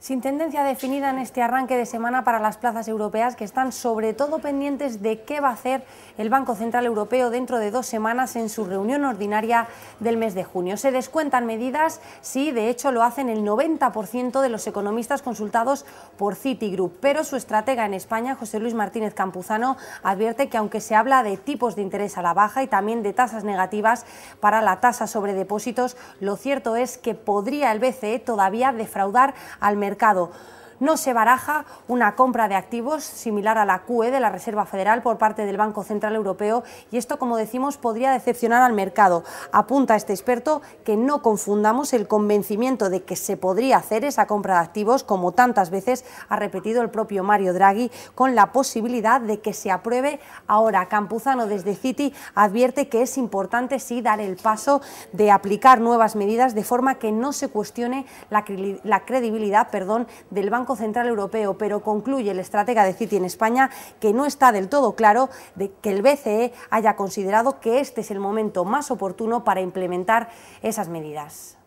Sin tendencia definida en este arranque de semana para las plazas europeas que están sobre todo pendientes de qué va a hacer el Banco Central Europeo dentro de dos semanas en su reunión ordinaria del mes de junio. Se descuentan medidas, sí, de hecho lo hacen el 90% de los economistas consultados por Citigroup, pero su estratega en España, José Luis Martínez Campuzano, advierte que aunque se habla de tipos de interés a la baja y también de tasas negativas para la tasa sobre depósitos, lo cierto es que podría el BCE todavía defraudar al mercado mercado no se baraja una compra de activos similar a la QE de la Reserva Federal por parte del Banco Central Europeo y esto, como decimos, podría decepcionar al mercado. Apunta este experto que no confundamos el convencimiento de que se podría hacer esa compra de activos, como tantas veces ha repetido el propio Mario Draghi, con la posibilidad de que se apruebe ahora. Campuzano desde Citi advierte que es importante sí dar el paso de aplicar nuevas medidas de forma que no se cuestione la, credibilidad perdón, del Banco Central Europeo, pero concluye el estratega de Citi en España que no está del todo claro de que el BCE haya considerado que este es el momento más oportuno para implementar esas medidas.